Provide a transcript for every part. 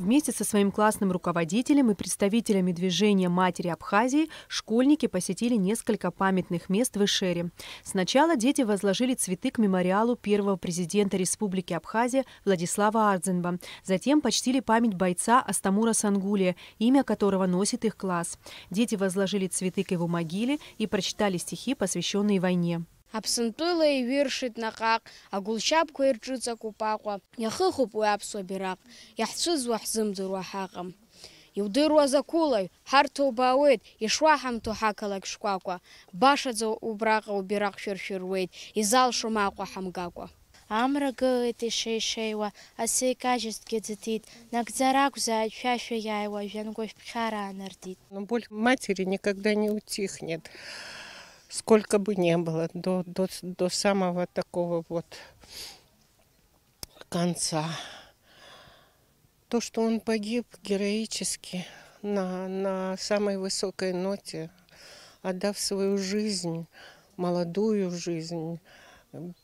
Вместе со своим классным руководителем и представителями движения «Матери Абхазии» школьники посетили несколько памятных мест в Ишере. Сначала дети возложили цветы к мемориалу первого президента Республики Абхазия Владислава Ардзенба. Затем почтили память бойца Астамура Сангулия, имя которого носит их класс. Дети возложили цветы к его могиле и прочитали стихи, посвященные войне и виршит а Аԥсынтәыла иҩыршеит наҟ-ааҟ, агәылшьапқәа ирҿыҵак упаҟәа, иахыхуп уи аԥсуа бираҟ, иаҳцәызуа ҳзымдыруа ҳаҟам. Иудыруаз швахам ҳарҭа убаауеит, ишуаҳамҭо ҳақалақь шкәакәа, башаӡа убраҟа убираҟ шәыршәыруеит, изалшом Аҟәа ҳамгакәа. Амра гылеит ишеишеиуа, асы икажьызҭгьы ӡыҭит, нагӡара акәзааит шәашәа иааиуа, жәангәашә пхара аанардит. Но боль матери никогда не утихнет сколько бы ни было, до, до, до самого такого вот конца. То, что он погиб героически на, на самой высокой ноте, отдав свою жизнь, молодую жизнь,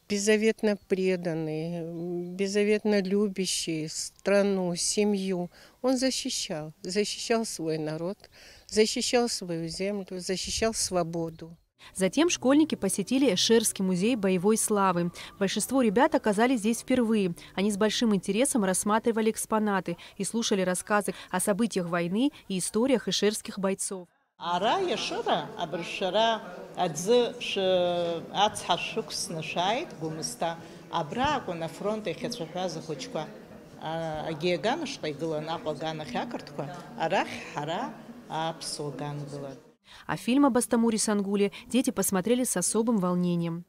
беззаветно преданный, беззаветно любящий страну, семью. Он защищал, защищал свой народ, защищал свою землю, защищал свободу. Затем школьники посетили Шерский музей боевой славы. Большинство ребят оказались здесь впервые. Они с большим интересом рассматривали экспонаты и слушали рассказы о событиях войны и историях ишерских бойцов. Ара яшыра абыршара адзы ацҳа шықәсны шааит гумыста. Абра акәын афронт иахьацәаҳәаз ахәыҷқәа. Агьи аганышҟа игылан Аҟәа аганахь ақырҭқәа, арахь ҳара аԥсуа гангылан. А фильм об Астамуре Сангуле дети посмотрели с особым волнением.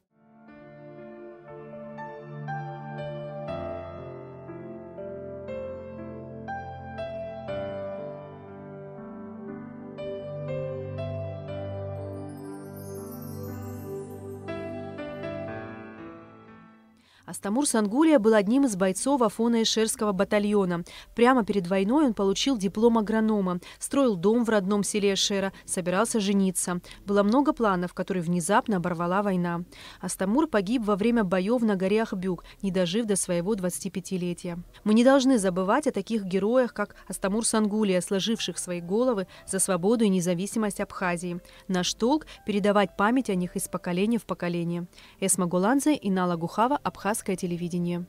Астамур Сангулия был одним из бойцов Афона Ишерского батальона. Прямо перед войной он получил диплом агронома, строил дом в родном селе Эшера, собирался жениться. Было много планов, которые внезапно оборвала война. Астамур погиб во время боев на горе Ахбюк, не дожив до своего 25-летия. Мы не должны забывать о таких героях, как Астамур Сангулия, сложивших свои головы за свободу и независимость Абхазии. Наш долг – передавать память о них из поколения в поколение. Эсма Гуланзе и Нала Гухава, Абхаз казахское телевидение